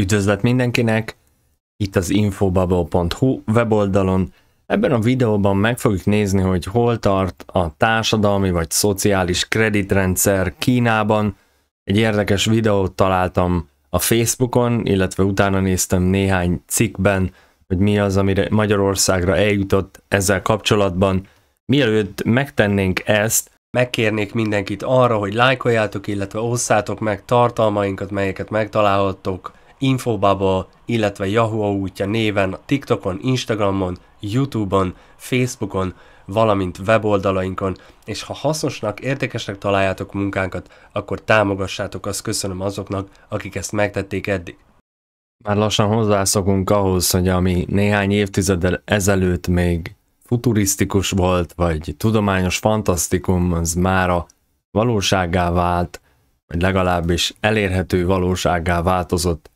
Üdvözlet mindenkinek! Itt az infobubble.hu weboldalon. Ebben a videóban meg fogjuk nézni, hogy hol tart a társadalmi vagy szociális kreditrendszer Kínában. Egy érdekes videót találtam a Facebookon, illetve utána néztem néhány cikkben, hogy mi az, amire Magyarországra eljutott ezzel kapcsolatban. Mielőtt megtennénk ezt, Megkérnék mindenkit arra, hogy lájkoljátok, illetve osszátok meg tartalmainkat, melyeket megtalálhattok Infobubble, illetve Yahoo útja néven TikTokon, Instagramon, YouTube-on, Facebookon, valamint weboldalainkon, és ha hasznosnak, értékesnek találjátok munkánkat, akkor támogassátok, azt köszönöm azoknak, akik ezt megtették eddig. Már lassan hozzászokunk ahhoz, hogy ami néhány évtizeddel ezelőtt még futurisztikus volt, vagy tudományos fantasztikum, az a valóságá vált, vagy legalábbis elérhető valóságá változott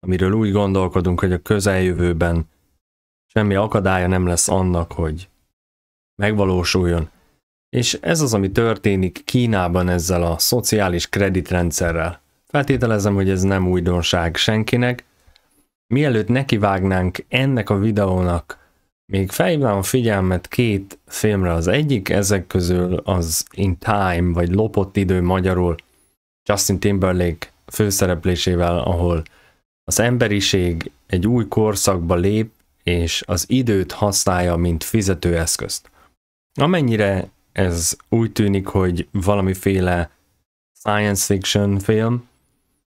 amiről úgy gondolkodunk, hogy a közeljövőben semmi akadálya nem lesz annak, hogy megvalósuljon. És ez az, ami történik Kínában ezzel a szociális kreditrendszerrel. Feltételezem, hogy ez nem újdonság senkinek. Mielőtt nekivágnánk ennek a videónak, még fejben a figyelmet két filmre. Az egyik ezek közül az In Time, vagy Lopott idő magyarul Justin Timberlake főszereplésével, ahol az emberiség egy új korszakba lép, és az időt használja, mint fizetőeszközt. Amennyire ez úgy tűnik, hogy valamiféle science fiction film,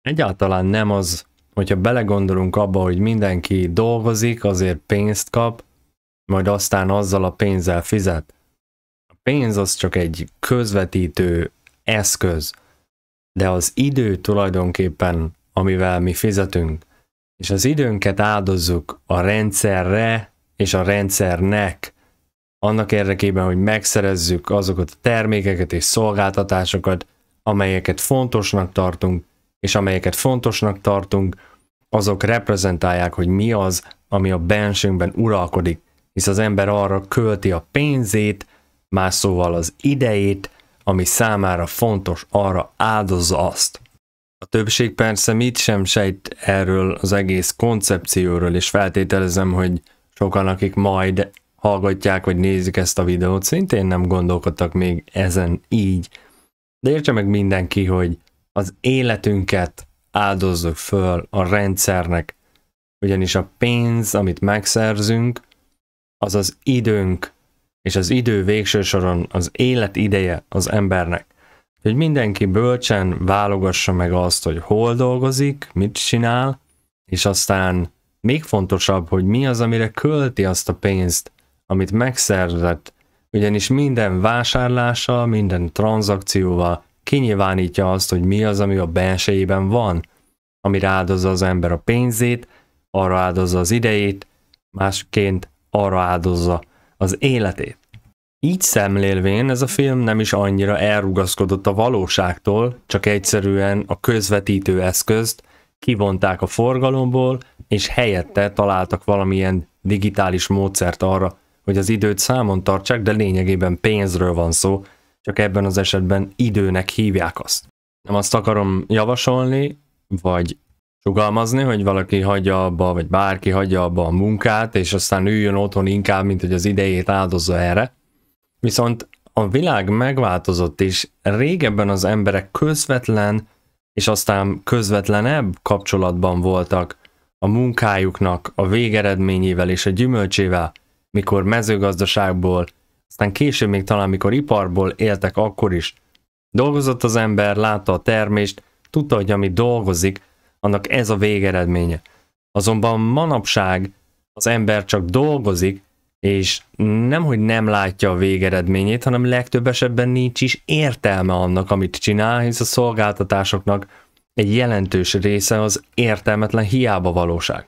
egyáltalán nem az, hogyha belegondolunk abba, hogy mindenki dolgozik, azért pénzt kap, majd aztán azzal a pénzzel fizet. A pénz az csak egy közvetítő eszköz, de az idő tulajdonképpen amivel mi fizetünk, és az időnket áldozzuk a rendszerre és a rendszernek, annak érdekében, hogy megszerezzük azokat a termékeket és szolgáltatásokat, amelyeket fontosnak tartunk, és amelyeket fontosnak tartunk, azok reprezentálják, hogy mi az, ami a bensőnkben uralkodik, hisz az ember arra költi a pénzét, más szóval az idejét, ami számára fontos, arra áldozza azt. A többség persze mit sem sejt erről az egész koncepcióról, és feltételezem, hogy sokan, akik majd hallgatják vagy nézik ezt a videót, szintén nem gondolkodtak még ezen így. De értse meg mindenki, hogy az életünket áldozzuk föl a rendszernek, ugyanis a pénz, amit megszerzünk, az az időnk, és az idő végső soron az élet ideje az embernek hogy mindenki bölcsen válogassa meg azt, hogy hol dolgozik, mit csinál, és aztán még fontosabb, hogy mi az, amire költi azt a pénzt, amit megszerzett, ugyanis minden vásárlással, minden tranzakcióval kinyilvánítja azt, hogy mi az, ami a bensejében van, amire áldozza az ember a pénzét, arra áldozza az idejét, másként arra áldozza az életét. Így szemlélvén ez a film nem is annyira elrugaszkodott a valóságtól, csak egyszerűen a közvetítő eszközt kivonták a forgalomból, és helyette találtak valamilyen digitális módszert arra, hogy az időt számon tartsák, de lényegében pénzről van szó, csak ebben az esetben időnek hívják azt. Nem azt akarom javasolni, vagy sugalmazni, hogy valaki hagyja abba, vagy bárki hagyja abba a munkát, és aztán üljön otthon inkább, mint hogy az idejét áldozza erre, Viszont a világ megváltozott, és régebben az emberek közvetlen és aztán közvetlenebb kapcsolatban voltak a munkájuknak a végeredményével és a gyümölcsével, mikor mezőgazdaságból, aztán később még talán mikor iparból éltek akkor is. Dolgozott az ember, látta a termést, tudta, hogy ami dolgozik, annak ez a végeredménye. Azonban manapság az ember csak dolgozik, és nem, hogy nem látja a végeredményét, hanem legtöbb esetben nincs is értelme annak, amit csinál, hisz a szolgáltatásoknak egy jelentős része az értelmetlen hiába valóság.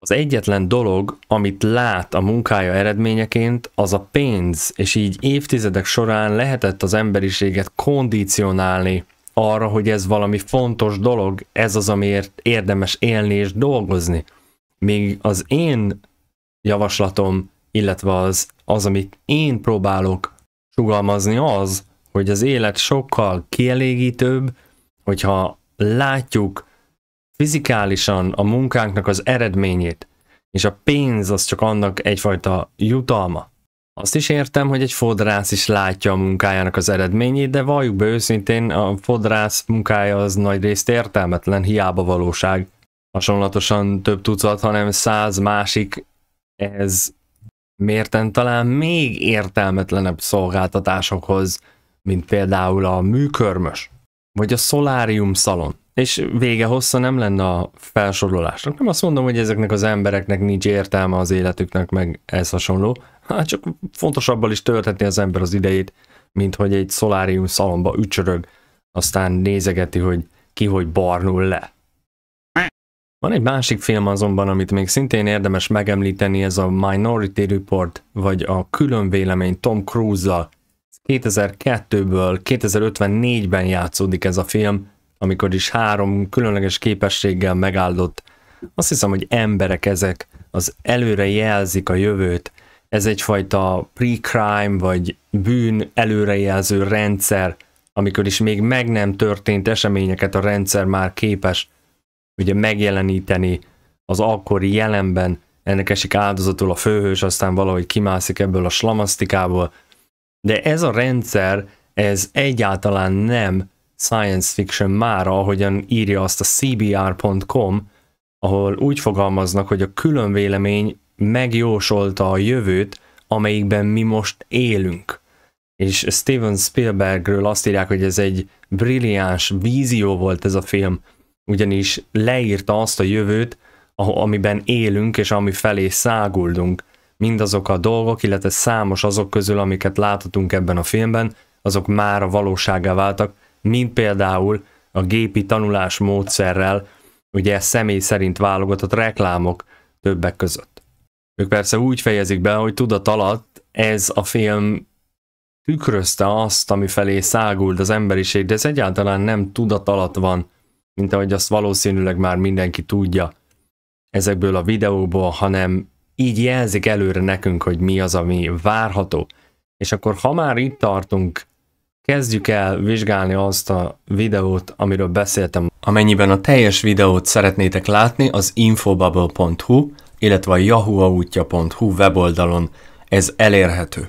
Az egyetlen dolog, amit lát a munkája eredményeként, az a pénz, és így évtizedek során lehetett az emberiséget kondicionálni arra, hogy ez valami fontos dolog, ez az, amiért érdemes élni és dolgozni. Még az én javaslatom illetve az, az, amit én próbálok sugalmazni az, hogy az élet sokkal kielégítőbb, hogyha látjuk fizikálisan a munkánknak az eredményét, és a pénz az csak annak egyfajta jutalma. Azt is értem, hogy egy fodrász is látja a munkájának az eredményét, de valljuk be őszintén, a fodrász munkája az nagy részt értelmetlen, hiába valóság. Hasonlatosan több tucat, hanem száz másik ez mérten talán még értelmetlenebb szolgáltatásokhoz, mint például a műkörmös, vagy a szolárium szalon. És vége hossza nem lenne a felsorolásnak. Nem azt mondom, hogy ezeknek az embereknek nincs értelme az életüknek, meg ez hasonló. Hát csak fontosabbal is tölthetni az ember az idejét, mint hogy egy szolárium szalomba ücsörög, aztán nézegeti, hogy ki hogy barnul le. Van egy másik film azonban, amit még szintén érdemes megemlíteni, ez a Minority Report, vagy a Külön Vélemény Tom cruise a 2002-ből 2054-ben játszódik ez a film, amikor is három különleges képességgel megáldott. Azt hiszem, hogy emberek ezek, az előre jelzik a jövőt. Ez egyfajta pre-crime vagy bűn előrejelző rendszer, amikor is még meg nem történt eseményeket a rendszer már képes ugye megjeleníteni az akkori jelenben, ennek esik áldozatul a főhős, aztán valahogy kimászik ebből a slamasztikából. De ez a rendszer, ez egyáltalán nem science fiction mára, ahogyan írja azt a cbr.com, ahol úgy fogalmaznak, hogy a külön vélemény megjósolta a jövőt, amelyikben mi most élünk. És Steven Spielbergről azt írják, hogy ez egy brilliáns vízió volt ez a film, ugyanis leírta azt a jövőt, amiben élünk és ami felé száguldunk. Mindazok a dolgok, illetve számos azok közül, amiket láthatunk ebben a filmben, azok már a valóságá váltak, mint például a gépi tanulás módszerrel, ugye személy szerint válogatott reklámok többek között. Ők persze úgy fejezik be, hogy tudat alatt ez a film tükrözte azt, ami felé száguld az emberiség, de ez egyáltalán nem tudat alatt van mint ahogy azt valószínűleg már mindenki tudja ezekből a videóból, hanem így jelzik előre nekünk, hogy mi az, ami várható. És akkor ha már itt tartunk, kezdjük el vizsgálni azt a videót, amiről beszéltem. Amennyiben a teljes videót szeretnétek látni, az infobubble.hu, illetve a yahooautja.hu weboldalon ez elérhető.